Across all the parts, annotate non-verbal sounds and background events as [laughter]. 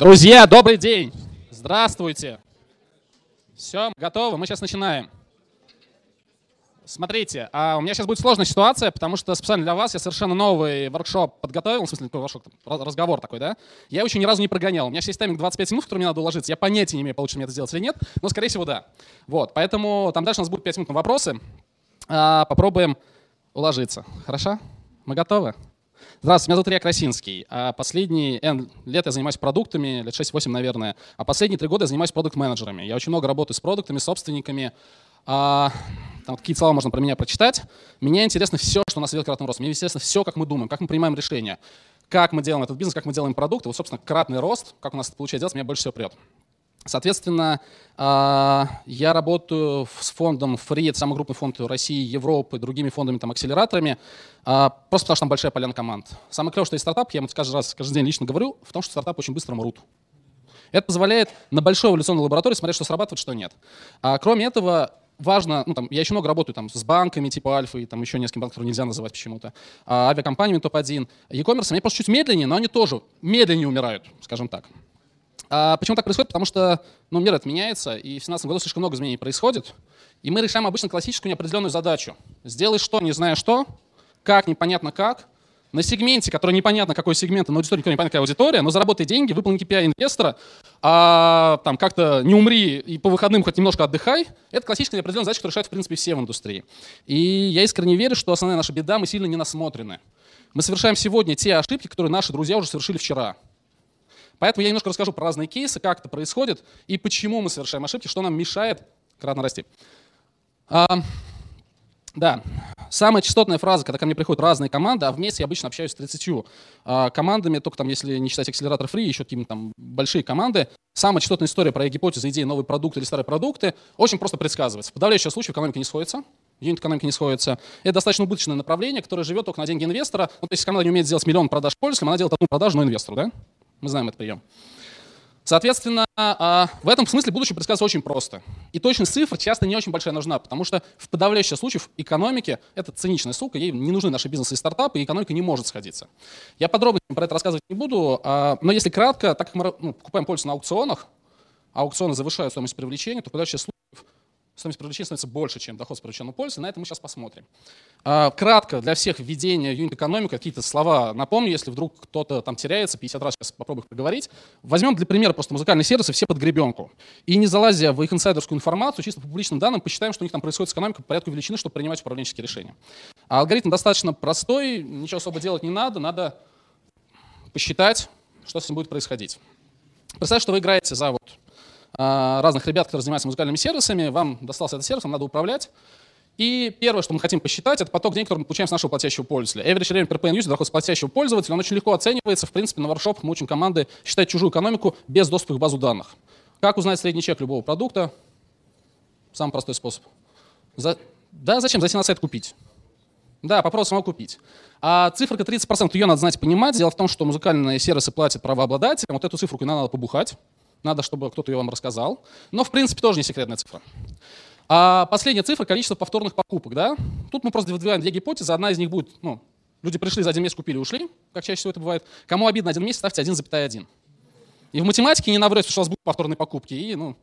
Друзья, добрый день! Здравствуйте! Все, готово, мы сейчас начинаем. Смотрите, а у меня сейчас будет сложная ситуация, потому что специально для вас я совершенно новый воркшоп подготовил, в смысле, такой воркшоп, разговор такой, да? Я его еще ни разу не прогонял. У меня есть тайминг 25 минут, в который мне надо уложиться. Я понятия не имею, получится мне это сделать или нет, но, скорее всего, да. Вот, поэтому там дальше у нас будет 5 минут на вопросы. А, попробуем уложиться. Хорошо? Мы готовы? Здравствуйте, меня зовут Илья Красинский. А последние N лет я занимаюсь продуктами, лет 6-8, наверное. А последние три года я занимаюсь продукт-менеджерами. Я очень много работаю с продуктами, собственниками. А, там какие слова можно про меня прочитать. Меня интересно все, что у нас идет кратный рост. Мне интересно все, как мы думаем, как мы принимаем решения, как мы делаем этот бизнес, как мы делаем продукты. Вот, собственно, кратный рост, как у нас это получается делать, меня больше всего прет. Соответственно, а, я работаю с фондом Free, это самый крупный фонд России, Европы, другими фондами, там, акселераторами, а, просто потому что там большая поляна команд. Самое клевое, что есть стартап, я ему каждый раз, каждый день лично говорю, в том, что стартап очень быстро мрут. Это позволяет на большой эволюционной лаборатории смотреть, что срабатывает, что нет. А кроме этого, важно, ну там, я еще много работаю там с банками типа Альфы, и там еще несколькими банками нельзя называть почему-то, а, авиакомпаниями топ-1, e-commerce, они просто чуть медленнее, но они тоже медленнее умирают, скажем так. А почему так происходит? Потому что ну, мир отменяется, и в 2017 году слишком много изменений происходит. И мы решаем обычно классическую неопределенную задачу. Сделай что, не зная что, как, непонятно как, на сегменте, который непонятно какой сегмент, но аудитория никто непонятно какая аудитория, но заработай деньги, выполни KPI инвестора, а там как-то не умри и по выходным хоть немножко отдыхай, это классическая неопределенная задача, которую решают в принципе все в индустрии. И я искренне верю, что основная наша беда, мы сильно не насмотрены. Мы совершаем сегодня те ошибки, которые наши друзья уже совершили вчера. Поэтому я немножко расскажу про разные кейсы, как это происходит и почему мы совершаем ошибки, что нам мешает кратно расти. А, да, самая частотная фраза, когда ко мне приходят разные команды, а вместе я обычно общаюсь с 30 э, а, командами, только там, если не считать акселератор Free, еще какие-то там большие команды, самая частотная история про гипотезы, идеи, новый продукт или старые продукты очень просто предсказывается. В подавляющем случае экономика не сходится, юнит экономики не сходится. Это достаточно убыточное направление, которое живет только на деньги инвестора. Ну, то есть команда не умеет сделать миллион продаж польским, она делает одну продажу, но инвестору, да? Мы знаем этот прием. Соответственно, а, в этом смысле будущее предсказывать очень просто. И точность цифр часто не очень большая нужна, потому что в подавляющем случаев экономике это циничная сука, ей не нужны наши бизнесы и стартапы, и экономика не может сходиться. Я подробно про это рассказывать не буду, а, но если кратко, так как мы ну, покупаем пользу на аукционах, а аукционы завышают стоимость привлечения, то в подавляющем стоимость привлечения становится больше, чем доход с привлеченного пользы. На это мы сейчас посмотрим. А, кратко для всех введения юнит-экономика, какие-то слова напомню, если вдруг кто-то там теряется, 50 раз сейчас попробую их проговорить. Возьмем для примера просто музыкальные сервисы все под гребенку. И не залазя в их инсайдерскую информацию, чисто по публичным данным, посчитаем, что у них там происходит с экономикой по порядку величины, чтобы принимать управленческие решения. А алгоритм достаточно простой, ничего особо делать не надо, надо посчитать, что с ним будет происходить. Представьте, что вы играете за вот а, разных ребят, которые занимаются музыкальными сервисами, вам достался этот сервис, вам надо управлять. И первое, что мы хотим посчитать, это поток денег, который мы получаем с нашего платящего пользователя. Average revenue per paying user, доход с платящего пользователя, он очень легко оценивается. В принципе, на воршопах мы учим команды считать чужую экономику без доступа к базу данных. Как узнать средний чек любого продукта? Самый простой способ. За... Да, зачем? Зайти на сайт купить. Да, попробуй самого купить. А циферка 30%, ее надо знать понимать. Дело в том, что музыкальные сервисы платят правообладателям. Вот эту цифру надо побухать. Надо, чтобы кто-то ее вам рассказал. Но, в принципе, тоже не секретная цифра. А последняя цифра — количество повторных покупок. Да? Тут мы просто выдвигаем две гипотезы. Одна из них будет, ну, люди пришли за один месяц, купили, ушли, как чаще всего это бывает. Кому обидно один месяц, ставьте 1,1. И в математике не наврете, что у вас будут повторные покупки, и ну,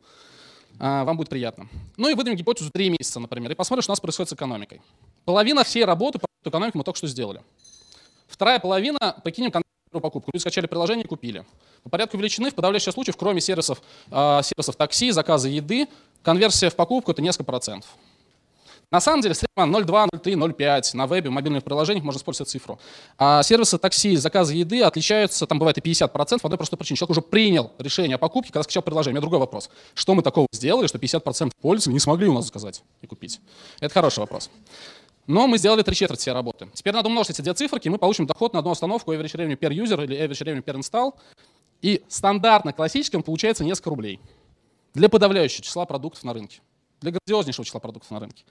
а, вам будет приятно. Ну и выдадим гипотезу 3 месяца, например, и посмотрим, что у нас происходит с экономикой. Половина всей работы по экономике мы только что сделали. Вторая половина, прикинем первую покупку. Люди скачали приложение и купили. По порядку величины в подавляющем случае, кроме сервисов, а, сервисов такси, заказа еды, конверсия в покупку – это несколько процентов. На самом деле, в среднем 0,2, 0,3, 0,5. На вебе, в мобильных приложениях можно использовать цифру. А сервисы такси, заказы еды отличаются, там бывает и 50%, по одной простой причине. Человек уже принял решение о покупке, когда скачал приложение. У меня другой вопрос. Что мы такого сделали, что 50% пользователей не смогли у нас заказать и купить? Это хороший вопрос. Но мы сделали три четверти всей работы. Теперь надо умножить эти две циферки, мы получим доход на одну остановку average revenue per user или average revenue per install. И стандартно классическим получается несколько рублей для подавляющего числа продуктов на рынке, для грандиознейшего числа продуктов на рынке.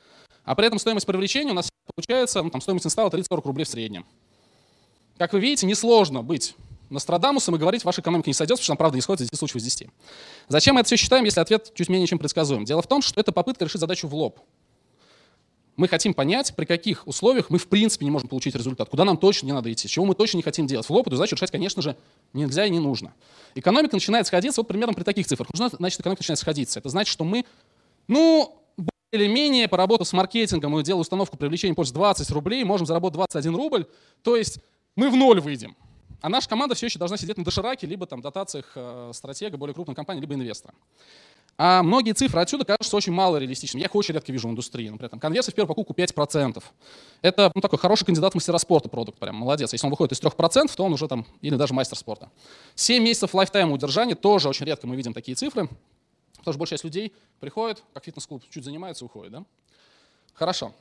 А при этом стоимость привлечения у нас получается, ну, там, стоимость инсталла 30-40 рублей в среднем. Как вы видите, несложно быть Нострадамусом и говорить, ваша экономика не сойдет, потому что она, правда, исходит из 10 случаев из 10. Зачем мы это все считаем, если ответ чуть менее чем предсказуем? Дело в том, что это попытка решить задачу в лоб. Мы хотим понять, при каких условиях мы в принципе не можем получить результат, куда нам точно не надо идти, чего мы точно не хотим делать. В лоб решать, конечно же, нельзя и не нужно. Экономика начинает сходиться вот примерно при таких цифрах. Значит, экономика начинает сходиться. Это значит, что мы, ну, более или менее, поработав с маркетингом и делая установку привлечения пользы 20 рублей, можем заработать 21 рубль, то есть мы в ноль выйдем. А наша команда все еще должна сидеть на дошираке, либо там дотациях э, стратега более крупной компании, либо инвестора. А многие цифры отсюда кажутся очень мало реалистичными. Я их очень редко вижу в индустрии. Например, там, конверсия в первую покупку 5%. Это ну, такой хороший кандидат в мастера спорта продукт, прям молодец. Если он выходит из 3%, то он уже там, или даже мастер спорта. 7 месяцев лайфтайма удержания, тоже очень редко мы видим такие цифры, потому что большая часть людей приходит, как фитнес-клуб, чуть занимается и уходит. Да? Хорошо.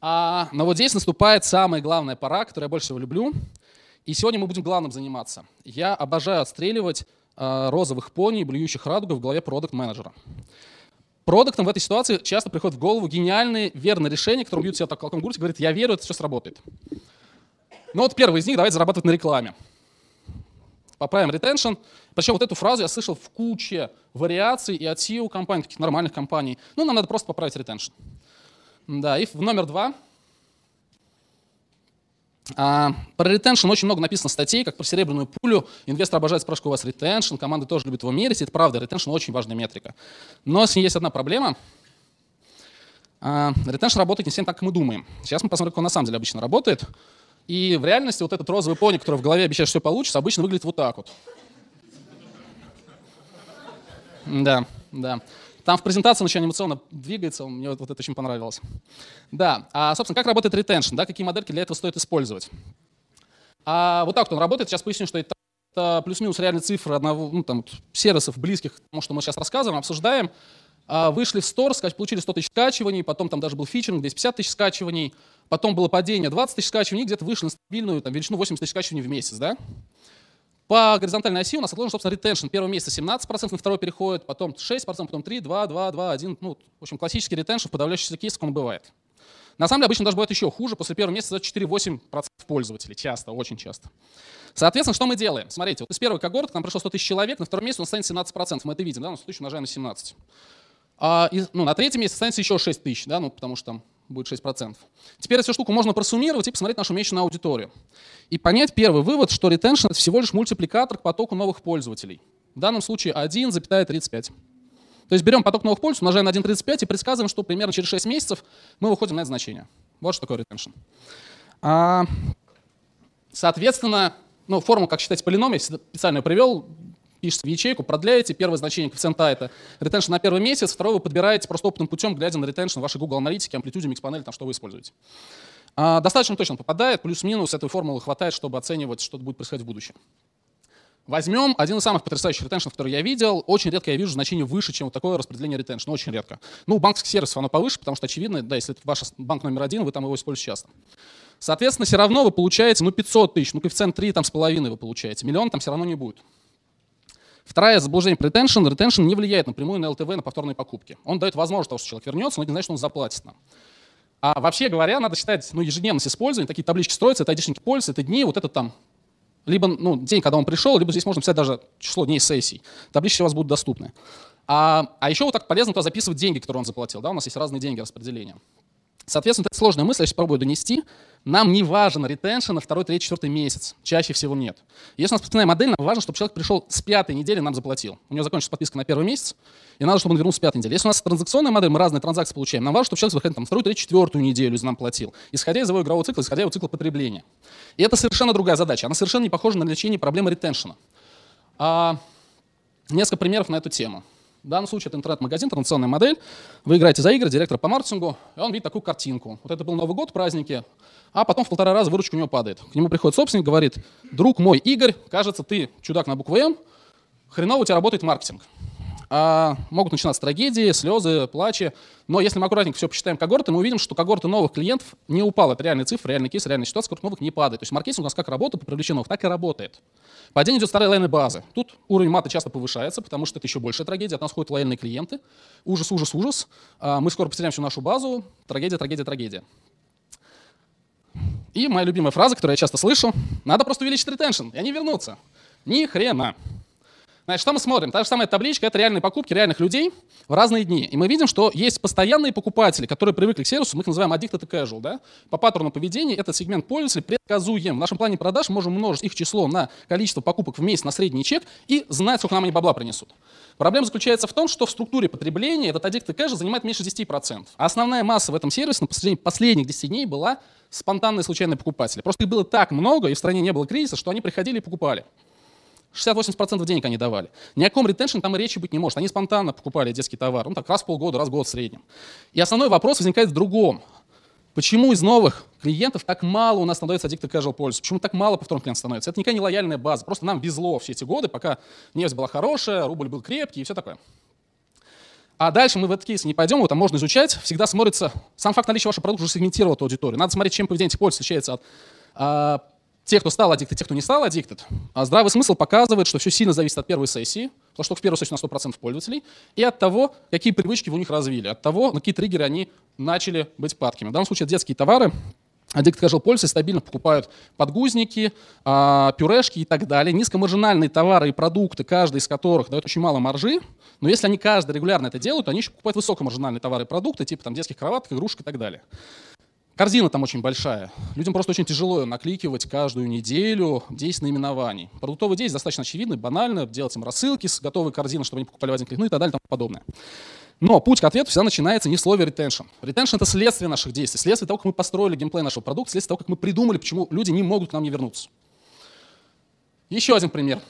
А, но вот здесь наступает самая главная пора, которую я больше всего люблю. И сегодня мы будем главным заниматься. Я обожаю отстреливать Э, розовых пони и блюющих радугу в голове продукт-менеджера. Продуктам в этой ситуации часто приходит в голову гениальные, верные решения, которые бьют себя так колком грудь и говорят, я верю, это все сработает. Ну вот первый из них, давайте зарабатывать на рекламе. Поправим ретеншн. Причем вот эту фразу я слышал в куче вариаций и от SEO компаний, таких нормальных компаний. Ну, нам надо просто поправить ретеншн. Да, и в номер два – а, про ретеншн очень много написано статей, как про серебряную пулю. Инвестор обожает спрашивать, у вас ретеншн, команды тоже любят его мерить. Это правда, ретеншн очень важная метрика. Но с ней есть одна проблема. А, ретеншн работает не всем так, как мы думаем. Сейчас мы посмотрим, как он на самом деле обычно работает. И в реальности вот этот розовый пони, который в голове обещает, что все получится, обычно выглядит вот так вот. Да, да. Там в презентации он еще анимационно двигается, мне вот, это очень понравилось. Да, а, собственно, как работает ретеншн, да, какие модельки для этого стоит использовать. А, вот так вот он работает, сейчас поясню, что это плюс-минус реальные цифры одного, ну, там, сервисов близких к тому, что мы сейчас рассказываем, обсуждаем. А, вышли в стор, получили 100 тысяч скачиваний, потом там даже был фичеринг, 250 тысяч скачиваний, потом было падение 20 тысяч скачиваний, где-то вышли на стабильную там, величину 80 тысяч скачиваний в месяц, да? По горизонтальной оси у нас отложен, собственно, ретеншн. Первого месяца 17%, на второй переходит, потом 6%, потом 3, 2, 2, 2, 1. Ну, в общем, классический ретеншн в подавляющихся кейсах он бывает. На самом деле обычно даже бывает еще хуже. После первого месяца 4-8% пользователей. Часто, очень часто. Соответственно, что мы делаем? Смотрите, вот из первой когорты к нам пришло 100 тысяч человек, на втором месяце у нас станет 17%. Мы это видим, да, у нас 100 тысяч умножаем на 17. А, и, ну, на третьем месяце станет еще 6 тысяч, да, ну, потому что там будет 6%. Теперь эту штуку можно просуммировать и посмотреть нашу месячную аудиторию. И понять первый вывод, что ретеншн — это всего лишь мультипликатор к потоку новых пользователей. В данном случае 1,35. То есть берем поток новых пользователей, умножаем на 1,35 и предсказываем, что примерно через 6 месяцев мы выходим на это значение. Вот что такое ретеншн. А, соответственно, ну, форму, как считать полином, я специально привел, пишете в ячейку, продляете, первое значение коэффициента а это ретеншн на первый месяц, второе вы подбираете просто опытным путем, глядя на ретеншн вашей Google аналитики, амплитуде, микспанели, там что вы используете. А, достаточно точно попадает, плюс-минус этой формулы хватает, чтобы оценивать, что будет происходить в будущем. Возьмем один из самых потрясающих ретеншнов, который я видел. Очень редко я вижу значение выше, чем вот такое распределение ретеншн, Очень редко. Ну, у банковских оно повыше, потому что, очевидно, да, если это ваш банк номер один, вы там его используете часто. Соответственно, все равно вы получаете, ну, 500 тысяч, ну, коэффициент 3, там, с половиной вы получаете. Миллион там все равно не будет. Второе заблуждение – претеншн. Ретеншн не влияет напрямую на ЛТВ, на повторные покупки. Он дает возможность того, что человек вернется, но не значит, что он заплатит нам. А вообще говоря, надо считать ну, ежедневность использования. Такие таблички строятся, это айдишники пользы, это дни, вот это там либо ну, день, когда он пришел, либо здесь можно писать даже число дней сессий. Таблички у вас будут доступны. А, а еще вот так полезно туда записывать деньги, которые он заплатил. Да? У нас есть разные деньги распределения. Соответственно, это сложная мысль, я сейчас попробую донести. Нам не важен ретеншн на второй, третий, четвертый месяц. Чаще всего нет. Если у нас подписная модель, нам важно, чтобы человек пришел с пятой недели и нам заплатил. У него закончится подписка на первый месяц, и надо, чтобы он вернулся с пятой недели. Если у нас транзакционная модель, мы разные транзакции получаем, нам важно, чтобы человек заходил там вторую, третью, четвертую неделю и нам платил, исходя из его игрового цикла, исходя из его цикла потребления. И это совершенно другая задача. Она совершенно не похожа на лечение проблемы ретеншена. А, несколько примеров на эту тему. В данном случае это интернет-магазин, традиционная модель. Вы играете за игры, директор по маркетингу, и он видит такую картинку. Вот это был Новый год, праздники, а потом в полтора раза выручка у него падает. К нему приходит собственник, говорит, друг мой Игорь, кажется, ты чудак на букву М, хреново у тебя работает маркетинг. А, могут начинаться трагедии, слезы, плачи. Но если мы аккуратненько все посчитаем когорты, мы увидим, что когорты новых клиентов не упала. Это реальные цифры, реальный кейс, реальная ситуация, когорт новых не падает. То есть маркетинг у нас как работает по привлечению новых, так и работает. Падение идет старой лайны базы. Тут уровень маты часто повышается, потому что это еще большая трагедия. От нас ходят лояльные клиенты. Ужас, ужас, ужас. А, мы скоро потеряем всю нашу базу. Трагедия, трагедия, трагедия. И моя любимая фраза, которую я часто слышу, надо просто увеличить ретеншн, и они вернутся. Ни хрена. Значит, что мы смотрим? Та же самая табличка — это реальные покупки реальных людей в разные дни. И мы видим, что есть постоянные покупатели, которые привыкли к сервису, мы их называем addicted и casual. Да? По паттерну поведения этот сегмент пользователей предсказуем. В нашем плане продаж можем умножить их число на количество покупок в месяц на средний чек и знать, сколько нам они бабла принесут. Проблема заключается в том, что в структуре потребления этот addicted casual занимает меньше 10%. А основная масса в этом сервисе на последних, последних 10 дней была спонтанные случайные покупатели. Просто их было так много, и в стране не было кризиса, что они приходили и покупали. 60-80% денег они давали. Ни о ком ретеншн там и речи быть не может. Они спонтанно покупали детский товар, ну так раз в полгода, раз в год в среднем. И основной вопрос возникает в другом. Почему из новых клиентов так мало у нас становится аддикты casual пользы? Почему так мало повторных клиентов становится? Это никакая не лояльная база. Просто нам везло все эти годы, пока нефть была хорошая, рубль был крепкий и все такое. А дальше мы в этот кейс не пойдем, его там можно изучать. Всегда смотрится, сам факт наличия вашего продукта уже сегментировал эту аудиторию. Надо смотреть, чем поведение этих пользователей отличается от а, тех, кто стал аддикт, и тех, кто не стал аддикт. А здравый смысл показывает, что все сильно зависит от первой сессии, то, что в первую сессию на 100% пользователей, и от того, какие привычки вы у них развили, от того, на какие триггеры они начали быть падкими. В данном случае детские товары, Аддикт Casual пользователи стабильно покупают подгузники, а, пюрешки и так далее. Низкомаржинальные товары и продукты, каждый из которых дает очень мало маржи. Но если они каждый регулярно это делают, они еще покупают высокомаржинальные товары и продукты, типа там детских кроваток, игрушек и так далее. Корзина там очень большая. Людям просто очень тяжело накликивать каждую неделю 10 наименований. Продуктовые деятельность достаточно очевидны, банально. Делать им рассылки с готовой корзины, чтобы они покупали в один клик, ну и так далее и тому подобное. Но путь к ответу всегда начинается не в слове retention. Retention — это следствие наших действий, следствие того, как мы построили геймплей нашего продукта, следствие того, как мы придумали, почему люди не могут к нам не вернуться. Еще один пример.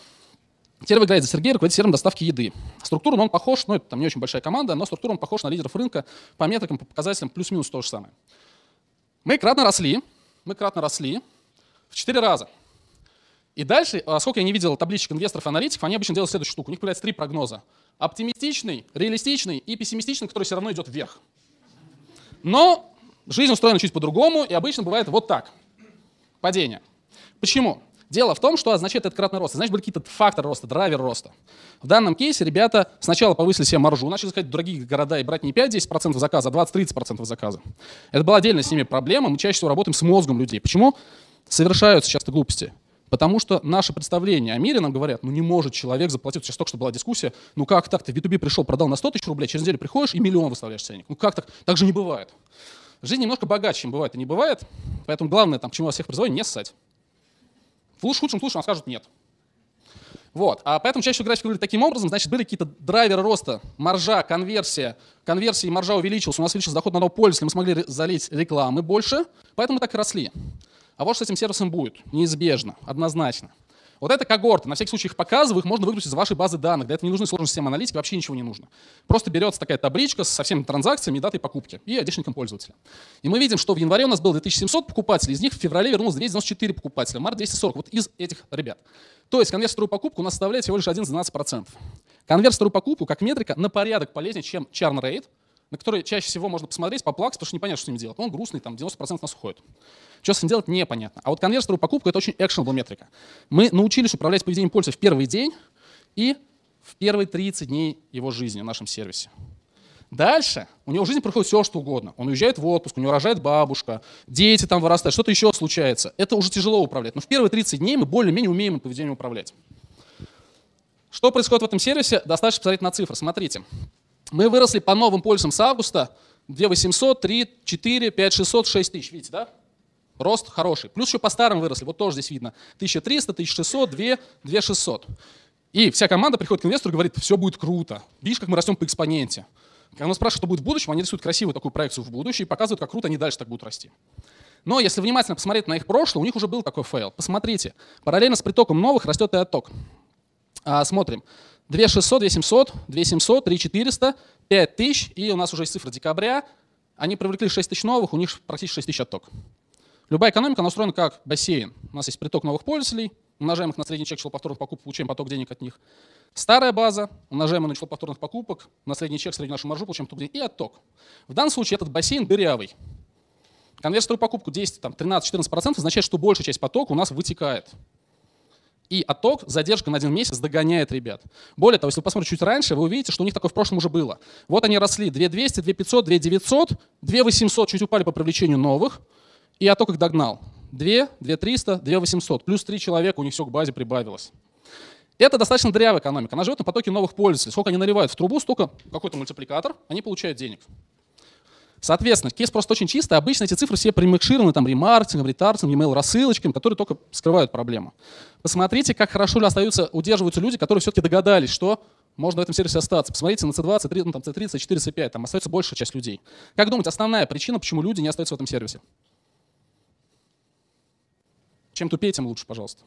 Теперь играет за Сергея, руководит сервером доставки еды. Структурно он похож, ну это там не очень большая команда, но структурно он похож на лидеров рынка по метрикам, по показателям плюс-минус то же самое. Мы кратно росли, мы кратно росли в 4 раза. И дальше, э, сколько я не видел табличек инвесторов и аналитиков, они обычно делают следующую штуку. У них появляется три прогноза. Оптимистичный, реалистичный и пессимистичный, который все равно идет вверх. Но жизнь устроена чуть по-другому, и обычно бывает вот так. Падение. Почему? Дело в том, что означает а, этот кратный рост. Значит, были какие-то фактор роста, драйвер роста. В данном кейсе ребята сначала повысили себе маржу, начали искать другие города и брать не 5-10% заказа, а 20-30% заказа. Это была отдельная с ними проблема. Мы чаще всего работаем с мозгом людей. Почему совершаются часто глупости? Потому что наше представление о мире нам говорят, ну не может человек заплатить. Сейчас только что была дискуссия, ну как так, ты в B2B пришел, продал на 100 тысяч рублей, а через неделю приходишь и миллион выставляешь ценник. Ну как так? Так же не бывает. Жизнь немножко богаче, чем бывает и не бывает. Поэтому главное, там, к чему вас всех призываю, не ссать. В лучшем, худшем случае он скажет нет. Вот. А поэтому чаще график выглядит таким образом, значит, были какие-то драйверы роста, маржа, конверсия. Конверсия и маржа увеличилась, у нас увеличился доход на одного пользователя, мы смогли залить рекламы больше, поэтому мы так и росли. А вот что с этим сервисом будет, неизбежно, однозначно. Вот это когорта. На всякий случай их показываю, их можно выгрузить из вашей базы данных. Для этого не нужны сложные системы аналитики, вообще ничего не нужно. Просто берется такая табличка со всеми транзакциями, датой покупки и одишником пользователя. И мы видим, что в январе у нас было 2700 покупателей, из них в феврале вернулось 294 покупателя, март 240, вот из этих ребят. То есть конверсия вторую покупку у нас составляет всего лишь 1-12%. Конверт вторую покупку, как метрика, на порядок полезнее, чем churn rate, на который чаще всего можно посмотреть, поплакать, потому что непонятно, что с ним делать. Он грустный, там 90% нас уходит. Что с ним делать, непонятно. А вот конверт вторую покупку — это очень actionable метрика. Мы научились управлять поведением пользователя в первый день и в первые 30 дней его жизни в нашем сервисе. Дальше у него в жизни происходит все, что угодно. Он уезжает в отпуск, у него рожает бабушка, дети там вырастают, что-то еще случается. Это уже тяжело управлять. Но в первые 30 дней мы более-менее умеем поведением управлять. Что происходит в этом сервисе? Достаточно посмотреть на цифры. Смотрите. Мы выросли по новым пользам с августа 2 800, 3, 4, 5 600, 6 тысяч. Видите, да? Рост хороший. Плюс еще по старым выросли. Вот тоже здесь видно. 1300, 1600, 2, 2 600. И вся команда приходит к инвестору и говорит, все будет круто. Видишь, как мы растем по экспоненте. Когда он спрашивает, что будет в будущем, они рисуют красивую такую проекцию в будущее и показывают, как круто они дальше так будут расти. Но если внимательно посмотреть на их прошлое, у них уже был такой фейл. Посмотрите, параллельно с притоком новых растет и отток. А, смотрим. 2600, 2700, 2700, 3400, 5000, и у нас уже есть цифра декабря. Они привлекли 6000 новых, у них практически 6000 отток. Любая экономика настроена как бассейн. У нас есть приток новых пользователей, умножаем их на средний чек число повторных покупок, получаем поток денег от них. Старая база, умножаем на число повторных покупок, на средний чек, среднюю нашу маржу, получаем поток денег и отток. В данном случае этот бассейн дырявый. Конверсия покупку 10, там, 13-14% означает, что большая часть потока у нас вытекает. И отток, задержка на один месяц догоняет ребят. Более того, если вы посмотрите чуть раньше, вы увидите, что у них такое в прошлом уже было. Вот они росли 2200, 2500, 2900, 2800 чуть упали по привлечению новых, и отток их догнал. 2, 2300, 2800, плюс 3 человека у них все к базе прибавилось. Это достаточно дырявая экономика. Она живет на потоке новых пользователей. Сколько они наливают в трубу, столько какой-то мультипликатор, они получают денег. Соответственно, кейс просто очень чистый. Обычно эти цифры все примикшированы там ремаркетингом, ретаргетингом, email рассылочками, которые только скрывают проблему. Посмотрите, как хорошо остаются, удерживаются люди, которые все-таки догадались, что можно в этом сервисе остаться. Посмотрите на C20, ну, там, C30, C4, C5, там остается большая часть людей. Как думаете, основная причина, почему люди не остаются в этом сервисе? Чем тупее, тем лучше, пожалуйста.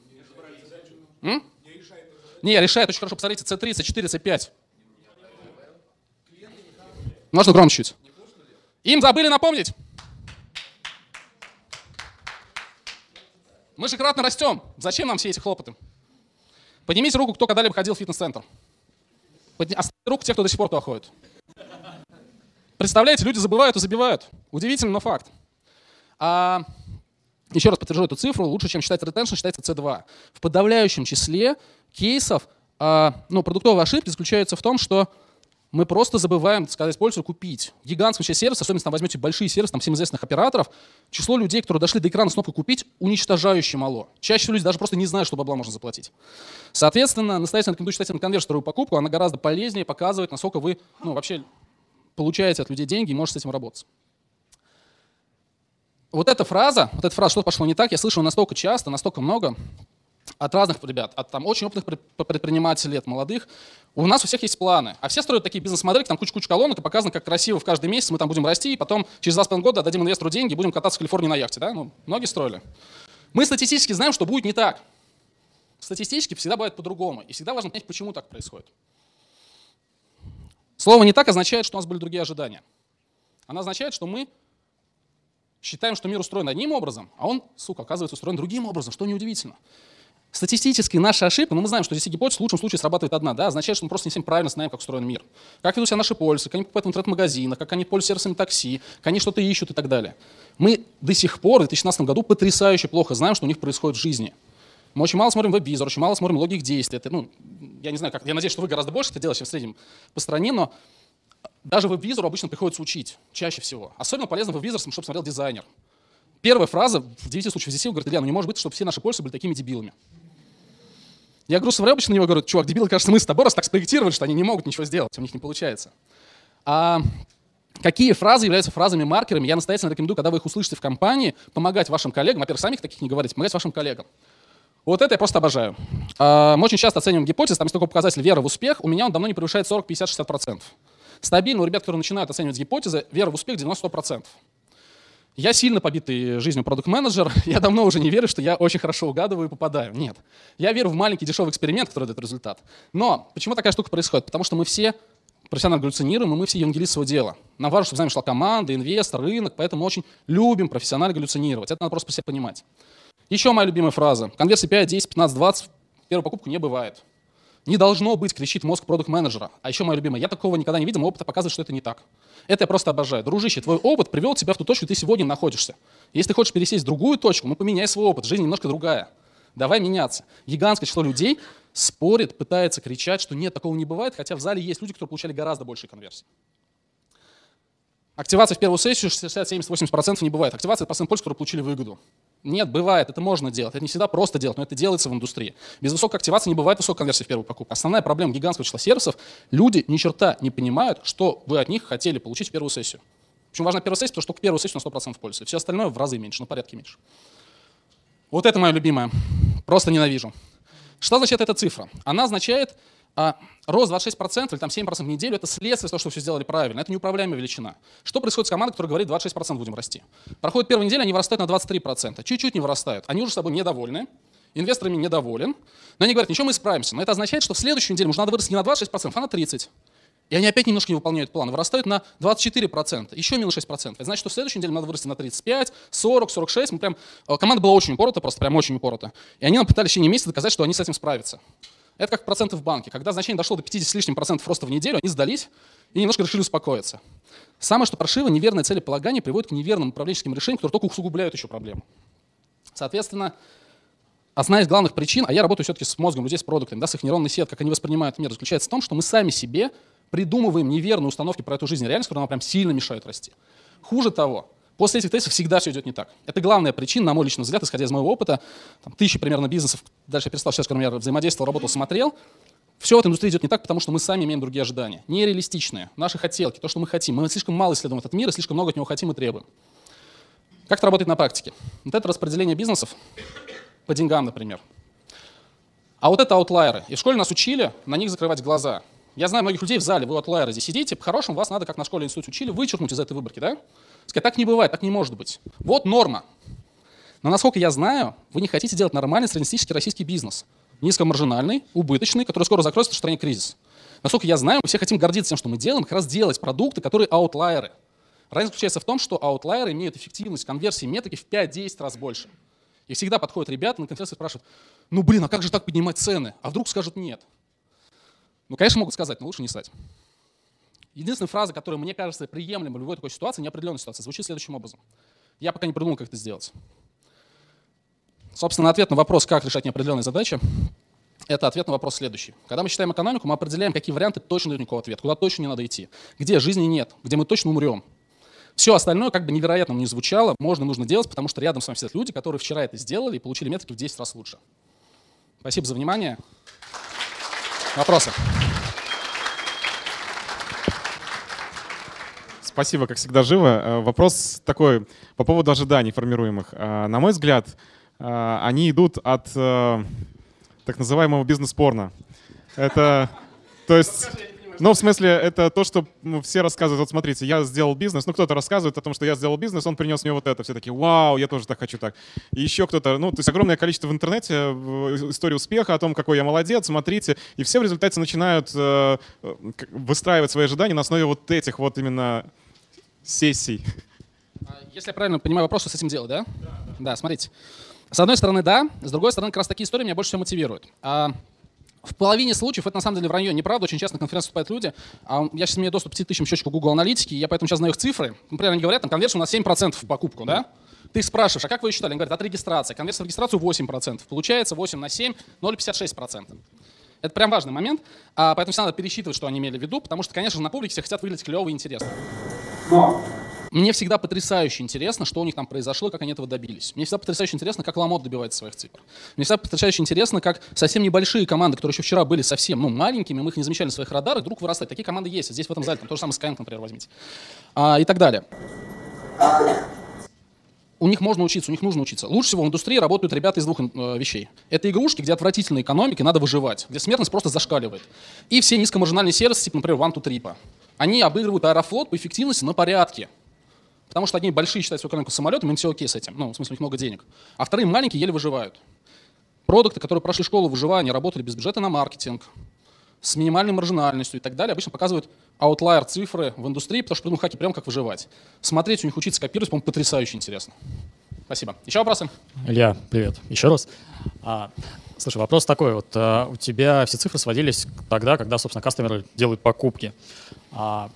Не решает, не решает, очень хорошо. Посмотрите, c 30 C4, C5. Можно громче чуть. Им забыли напомнить. Мы же кратно растем. Зачем нам все эти хлопоты? Поднимите руку, кто когда-либо ходил в фитнес-центр. Подня... Оставьте руку тех, кто до сих пор туда ходит. Представляете, люди забывают и забивают. Удивительно, но факт. А, еще раз подтвержу эту цифру. Лучше, чем считать retention, считается C2. В подавляющем числе кейсов а, ну, продуктовые ошибки заключаются в том, что мы просто забываем сказать пользователю купить. В часть сервиса, особенно если там возьмете большие сервисы, там всем известных операторов, число людей, которые дошли до экрана с кнопкой «Купить», уничтожающе мало. Чаще всего люди даже просто не знают, что бабла можно заплатить. Соответственно, настоятельно рекомендую читать конверт вторую покупку, она гораздо полезнее показывает, насколько вы ну, вообще получаете от людей деньги и можете с этим работать. Вот эта фраза, вот эта фраза «что пошло не так», я слышал настолько часто, настолько много, от разных ребят, от там, очень опытных предпринимателей, от молодых. У нас у всех есть планы. А все строят такие бизнес-модели, там куча-куча колонок, и показано, как красиво в каждый месяц мы там будем расти, и потом через 2,5 года отдадим инвестору деньги, будем кататься в Калифорнии на яхте. Да? Ну, многие строили. Мы статистически знаем, что будет не так. Статистически всегда бывает по-другому. И всегда важно понять, почему так происходит. Слово «не так» означает, что у нас были другие ожидания. Оно означает, что мы считаем, что мир устроен одним образом, а он, сука, оказывается устроен другим образом, что неудивительно. Статистически наша ошибка, ну мы знаем, что здесь гипотеза в лучшем случае срабатывает одна, да, означает, что мы просто не всем правильно знаем, как устроен мир. Как ведут себя наши полисы, как они покупают в интернет-магазинах, как они пользуются сервисами такси, как они что-то ищут и так далее. Мы до сих пор в 2016 году потрясающе плохо знаем, что у них происходит в жизни. Мы очень мало смотрим веб-визор, очень мало смотрим логик действий. Это, ну, я не знаю, как, я надеюсь, что вы гораздо больше это делаете в среднем по стране, но даже веб-визору обычно приходится учить, чаще всего. Особенно полезно веб-визор, чтобы смотрел дизайнер. Первая фраза в 9 случаях здесь говорит, Илья, ну не может быть, чтобы все наши пользователи были такими дебилами. Я говорю, смотрю обычно на него, говорю, чувак, дебилы, кажется, мы с тобой раз так спроектировали, что они не могут ничего сделать, у них не получается. А какие фразы являются фразами-маркерами? Я настоятельно рекомендую, когда вы их услышите в компании, помогать вашим коллегам, во-первых, самих таких не говорить, помогать вашим коллегам. Вот это я просто обожаю. А, мы очень часто оцениваем гипотезы, там есть такой показатель веры в успех, у меня он давно не превышает 40, 50, 60%. Стабильно у ребят, которые начинают оценивать гипотезы, вера в успех 90%. Я сильно побитый жизнью продукт-менеджер. [laughs] Я давно уже не верю, что я очень хорошо угадываю и попадаю. Нет. Я верю в маленький дешевый эксперимент, который дает результат. Но почему такая штука происходит? Потому что мы все профессионально галлюцинируем, и мы все евангелисты своего дела. Нам важно, чтобы за нами шла команда, инвестор, рынок, поэтому мы очень любим профессионально галлюцинировать. Это надо просто по себе понимать. Еще моя любимая фраза. Конверсия 5, 10, 15, 20, первую покупку не бывает. Не должно быть, кричит мозг продукт-менеджера. А еще моя любимая, я такого никогда не видел, опыт показывает, что это не так. Это я просто обожаю. Дружище, твой опыт привел тебя в ту точку, где ты сегодня находишься. Если ты хочешь пересесть в другую точку, ну поменяй свой опыт, жизнь немножко другая. Давай меняться. Гигантское число людей спорит, пытается кричать, что нет, такого не бывает, хотя в зале есть люди, которые получали гораздо больше конверсий. Активация в первую сессию 60-70-80% не бывает. Активация – это процент пользы, которые получили выгоду. Нет, бывает, это можно делать. Это не всегда просто делать, но это делается в индустрии. Без высокой активации не бывает высокой конверсии в первую покупку. Основная проблема гигантского числа сервисов – люди ни черта не понимают, что вы от них хотели получить в первую сессию. Почему важна первая сессия? Потому что только первую сессию на 100% пользуется. Все остальное в разы меньше, на ну, порядке меньше. Вот это мое любимое. Просто ненавижу. Что значит эта цифра? Она означает а рост 26% или там 7% в неделю – это следствие того, что все сделали правильно. Это неуправляемая величина. Что происходит с командой, которая говорит 26% будем расти? Проходит первая неделя, они вырастают на 23%. Чуть-чуть не вырастают. Они уже с собой недовольны. Инвесторами недоволен. Но они говорят, ничего, мы справимся. Но это означает, что в следующую неделю нужно надо вырасти не на 26%, а на 30%. И они опять немножко не выполняют план. Вырастают на 24%, еще минус 6%. Это значит, что в следующую неделю надо вырасти на 35, 40, 46. Мы прям, э, команда была очень упорота, просто прям очень упорота. И они нам пытались в течение месяца доказать, что они с этим справятся. Это как проценты в банке. Когда значение дошло до 50 с лишним процентов роста в неделю, они сдались и немножко решили успокоиться. Самое, что паршиво, неверное целеполагание приводит к неверным управленческим решениям, которые только усугубляют еще проблему. Соответственно, одна из главных причин, а я работаю все-таки с мозгом людей, с продуктами, да, с их нейронной сеткой, как они воспринимают мир, заключается в том, что мы сами себе придумываем неверные установки про эту жизнь и реальность, которая нам прям сильно мешает расти. Хуже того, После этих тестов всегда все идет не так. Это главная причина, на мой личный взгляд, исходя из моего опыта, там, тысячи примерно бизнесов, дальше я перестал сейчас, кроме я взаимодействовал, работал, смотрел, все от индустрии идет не так, потому что мы сами имеем другие ожидания. Нереалистичные. Наши хотелки, то, что мы хотим. Мы слишком мало исследуем этот мир и слишком много от него хотим и требуем. Как это работает на практике? Вот это распределение бизнесов по деньгам, например. А вот это аутлайеры. И в школе нас учили на них закрывать глаза. Я знаю многих людей в зале, вы отлайеры здесь сидите, по-хорошему вас надо, как на школе институте учили, вычеркнуть из этой выборки, да? Сказать, так не бывает, так не может быть. Вот норма. Но насколько я знаю, вы не хотите делать нормальный среднестатистический российский бизнес. Низкомаржинальный, убыточный, который скоро закроется, что в стране кризис. Насколько я знаю, мы все хотим гордиться тем, что мы делаем, как раз делать продукты, которые аутлайеры. Разница заключается в том, что аутлайеры имеют эффективность конверсии метрики в 5-10 раз больше. И всегда подходят ребята на конференции и спрашивают, ну блин, а как же так поднимать цены? А вдруг скажут нет. Ну, конечно, могут сказать, но лучше не ссать. Единственная фраза, которая мне кажется приемлема в любой такой ситуации, неопределенной ситуации, звучит следующим образом. Я пока не придумал, как это сделать. Собственно, ответ на вопрос, как решать неопределенные задачи, это ответ на вопрос следующий. Когда мы считаем экономику, мы определяем, какие варианты точно дают никакого ответа, куда точно не надо идти, где жизни нет, где мы точно умрем. Все остальное, как бы невероятно не звучало, можно, нужно делать, потому что рядом с вами сидят люди, которые вчера это сделали и получили метрики в 10 раз лучше. Спасибо за внимание. Вопросы? Спасибо, как всегда, живо. Э, вопрос такой по поводу ожиданий формируемых. Э, на мой взгляд, э, они идут от так называемого бизнес-порно. Это, то есть, ну, в смысле, это то, что ну, все рассказывают. Вот смотрите, я сделал бизнес. Ну, кто-то рассказывает о том, что я сделал бизнес, он принес мне вот это. Все такие, вау, я тоже так хочу так. И еще кто-то, ну, то есть огромное количество в интернете истории успеха, о том, какой я молодец, смотрите. И все в результате начинают э, э, выстраивать свои ожидания на основе вот этих вот именно сессий. А, если я правильно понимаю вопрос, что с этим делать, да? Да, да. да смотрите. С одной стороны, да. С другой стороны, как раз такие истории меня больше всего мотивируют. А, в половине случаев это на самом деле в районе Неправда, очень часто на конференции выступают люди. А я сейчас имею доступ к 5000 счетчику Google Аналитики, я поэтому сейчас знаю их цифры. Например, они говорят, там конверсия у нас 7% в покупку, да? Ты их спрашиваешь, а как вы ее считали? Они говорят, от регистрации. Конверсия в регистрацию 8%. Получается 8 на 7, 0,56%. Это прям важный момент, а, поэтому всегда надо пересчитывать, что они имели в виду, потому что, конечно на публике все хотят выглядеть клево и интересно. Но мне всегда потрясающе интересно, что у них там произошло, как они этого добились. Мне всегда потрясающе интересно, как Ламот добивается своих цифр. Мне всегда потрясающе интересно, как совсем небольшие команды, которые еще вчера были совсем ну, маленькими, мы их не замечали на своих радарах, вдруг вырастают. Такие команды есть. Здесь в этом зале, там то же самое Skyeng, например, возьмите. А, и так далее у них можно учиться, у них нужно учиться. Лучше всего в индустрии работают ребята из двух э, вещей. Это игрушки, где отвратительная экономика, надо выживать, где смертность просто зашкаливает. И все низкомаржинальные сервисы, типа, например, One to Trip. Они обыгрывают Аэрофлот по эффективности на порядке. Потому что одни большие считают свою экономику самолетом, им все окей с этим. Ну, в смысле, у них много денег. А вторые маленькие еле выживают. Продукты, которые прошли школу выживания, работали без бюджета на маркетинг, с минимальной маржинальностью и так далее, обычно показывают аутлайер цифры в индустрии, потому что придумал ну, хаки прям как выживать. Смотреть у них, учиться, копировать, по-моему, потрясающе интересно. Спасибо. Еще вопросы? Илья, привет. Еще раз. А, слушай, вопрос такой. Вот а, у тебя все цифры сводились тогда, когда, собственно, кастомеры делают покупки. А,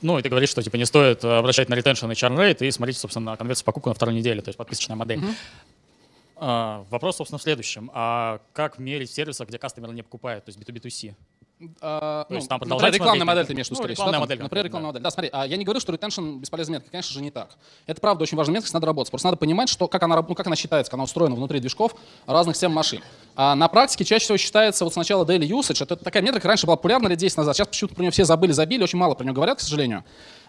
ну, и ты говоришь, что типа не стоит э, обращать на retention и churn rate и смотреть, собственно, на конверсию покупку на второй неделе, то есть подписочная модель. Mm-hmm. А, вопрос, собственно, в следующем. А как мерить сервисы, где кастомер не покупает, то есть B2B2C? А, То ну, есть ну, там продолжать рекламная модель ты имеешь, ну, скорее всего. да, модель. Там, например, рекламная да. модель. Да, смотри, а я не говорю, что ретеншн бесполезная метка. Конечно же, не так. Это правда очень важная метка, надо работать. Просто надо понимать, что, как, она, ну, как она считается, как она устроена внутри движков разных всем машин. А на практике чаще всего считается вот сначала daily usage. Это такая метрика раньше была популярна лет 10 назад. Сейчас почему-то про нее все забыли, забили, очень мало про нее говорят, к сожалению.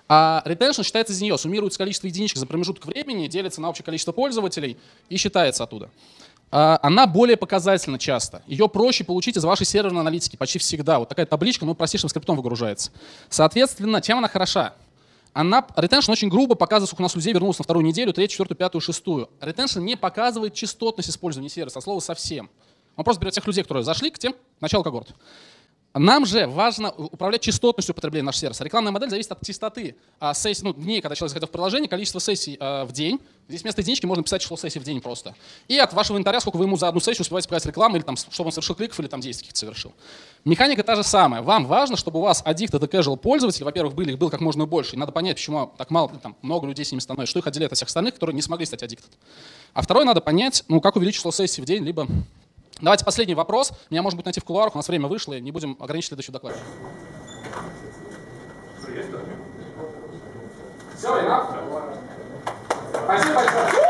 А retention считается из нее, суммируется количество единичек за промежуток времени, делится на общее количество пользователей и считается оттуда. А, она более показательна часто. Ее проще получить из вашей серверной аналитики почти всегда. Вот такая табличка, но ну, простейшим скриптом выгружается. Соответственно, чем она хороша? Она, ретеншн очень грубо показывает, сколько у нас людей вернулось на вторую неделю, третью, четвертую, пятую, шестую. Ретеншн не показывает частотность использования сервиса, от слова совсем. Он просто берет тех людей, которые зашли к тем, к началу когорт. Нам же важно управлять частотностью потребления нашего сервиса. Рекламная модель зависит от частоты а, сессий, ну, дней, когда человек заходит в приложение, количество сессий а, в день. Здесь вместо единички можно писать число сессий в день просто. И от вашего инвентаря, сколько вы ему за одну сессию успеваете показать рекламу, или там, чтобы он совершил кликов, или там действий каких-то совершил. Механика та же самая. Вам важно, чтобы у вас аддикт это casual пользователь, во-первых, были, их было как можно больше. И надо понять, почему так мало, там, много людей с ними становится, что их отделяет от всех остальных, которые не смогли стать аддиктом. А второе, надо понять, ну, как увеличить число сессий в день, либо Давайте последний вопрос. Меня может быть найти в кулуарах, у нас время вышло, и не будем ограничить следующий доклад. Все, Спасибо большое.